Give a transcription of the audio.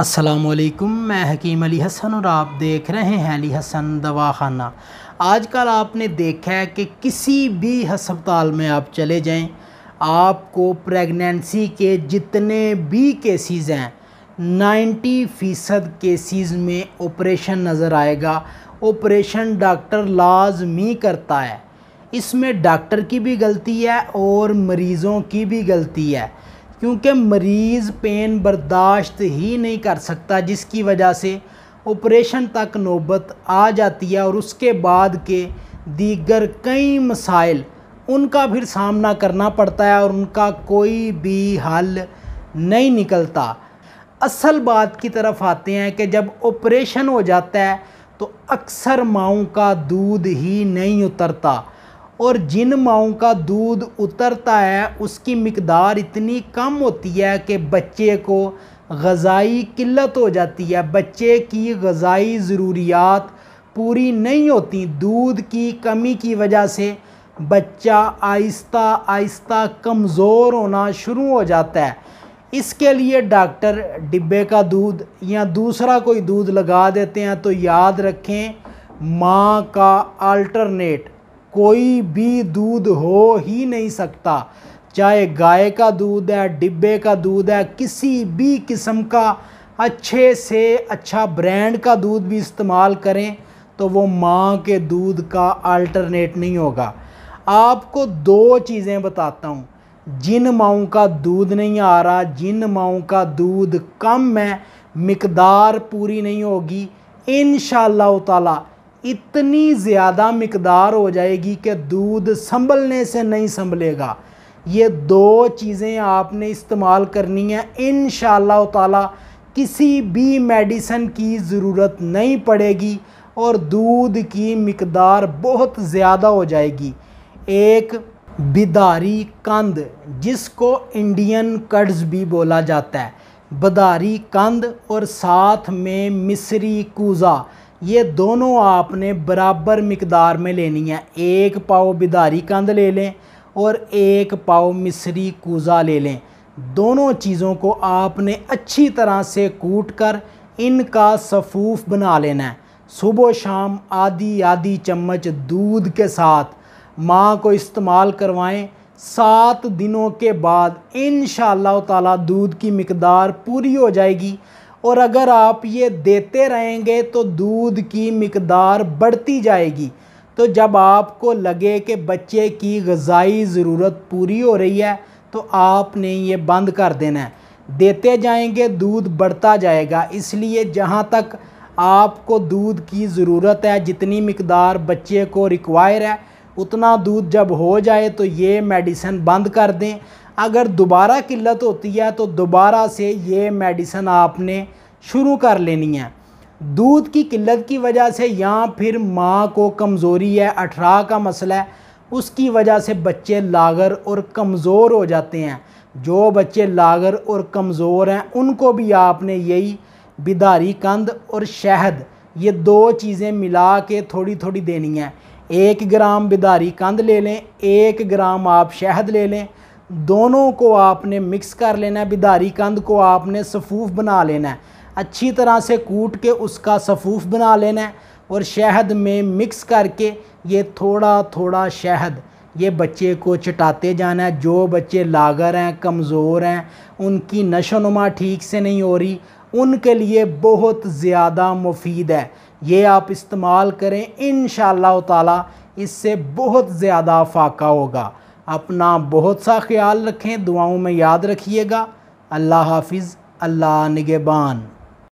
असलकुम मैं हकीम अली हसन और आप देख रहे हैं अली हसन दवाखाना आजकल आपने देखा है कि किसी भी हस्पताल में आप चले जाएं आपको प्रेगनेंसी के जितने भी केसेस हैं 90 फ़ीसद केसेस में ऑपरेशन नज़र आएगा ऑपरेशन डॉक्टर लाजमी करता है इसमें डॉक्टर की भी गलती है और मरीज़ों की भी गलती है क्योंकि मरीज़ पेन बर्दाश्त ही नहीं कर सकता जिसकी वजह से ऑपरेशन तक नौबत आ जाती है और उसके बाद के दीगर कई मसाइल उनका फिर सामना करना पड़ता है और उनका कोई भी हल नहीं निकलता असल बात की तरफ आते हैं कि जब ऑपरेशन हो जाता है तो अक्सर माओ का दूध ही नहीं उतरता और जिन माओ का दूध उतरता है उसकी मकदार इतनी कम होती है कि बच्चे को गज़ाई किल्लत हो जाती है बच्चे की गज़ाई ज़रूरियात पूरी नहीं होती दूध की कमी की वजह से बच्चा आहिस्ता आहिस्ता कमज़ोर होना शुरू हो जाता है इसके लिए डॉक्टर डिब्बे का दूध या दूसरा कोई दूध लगा देते हैं तो याद रखें माँ का अल्टरनेट कोई भी दूध हो ही नहीं सकता चाहे गाय का दूध है डिब्बे का दूध है किसी भी किस्म का अच्छे से अच्छा ब्रांड का दूध भी इस्तेमाल करें तो वो माँ के दूध का अल्टरनेट नहीं होगा आपको दो चीज़ें बताता हूँ जिन माओ का दूध नहीं आ रहा जिन माओ का दूध कम है मकदार पूरी नहीं होगी इन ताला इतनी ज़्यादा मकदार हो जाएगी कि दूध संभलने से नहीं संभलेगा ये दो चीज़ें आपने इस्तेमाल करनी है इन ताला किसी भी मेडिसन की ज़रूरत नहीं पड़ेगी और दूध की मकदार बहुत ज़्यादा हो जाएगी एक बिदारी कंद जिसको इंडियन कर्ज भी बोला जाता है बदारी कंद और साथ में मिस्री कूज़ा ये दोनों आपने बराबर मकदार में लेनी है एक पाव बिदारी कंद ले लें और एक पाव मिसरी कूज़ा ले लें दोनों चीज़ों को आपने अच्छी तरह से कूट कर इनका सफूफ बना लेना है सुबह शाम आधी आधी चम्मच दूध के साथ माँ को इस्तेमाल करवाएं सात दिनों के बाद इन ताला दूध की मकदार पूरी हो जाएगी और अगर आप ये देते रहेंगे तो दूध की मकदार बढ़ती जाएगी तो जब आपको लगे कि बच्चे की गज़ाई ज़रूरत पूरी हो रही है तो आपने ये बंद कर देना है देते जाएंगे दूध बढ़ता जाएगा इसलिए जहाँ तक आपको दूध की ज़रूरत है जितनी मकदार बच्चे को रिक्वायर है उतना दूध जब हो जाए तो ये मेडिसिन बंद कर दें अगर दोबारा किल्लत होती है तो दोबारा से ये मेडिसन आपने शुरू कर लेनी है दूध की किल्लत की वजह से या फिर माँ को कमज़ोरी है अठरा का मसला है उसकी वजह से बच्चे लागर और कमज़ोर हो जाते हैं जो बच्चे लागर और कमज़ोर हैं उनको भी आपने यही बिदारी कंद और शहद ये दो चीज़ें मिला के थोड़ी थोड़ी देनी है एक ग्राम बिदारी कंद ले लें एक ग्राम आप शहद ले लें दोनों को आपने मिक्स कर लेना है बिदारी कंद को आपने सफ़ूफ़ बना लेना है अच्छी तरह से कूट के उसका सफ़ूफ़ बना लेना है और शहद में मिक्स करके ये थोड़ा थोड़ा शहद ये बच्चे को चटाते जाना है जो बच्चे लागर हैं कमज़ोर हैं उनकी नशोनुमा ठीक से नहीं हो रही उनके लिए बहुत ज़्यादा मुफीद है ये आप इस्तेमाल करें इन ताला इससे बहुत ज़्यादा फ़ाका होगा अपना बहुत सा ख्याल रखें दुआओं में याद रखिएगा अल्लाह हाफिज़ अल्लाह निगेबान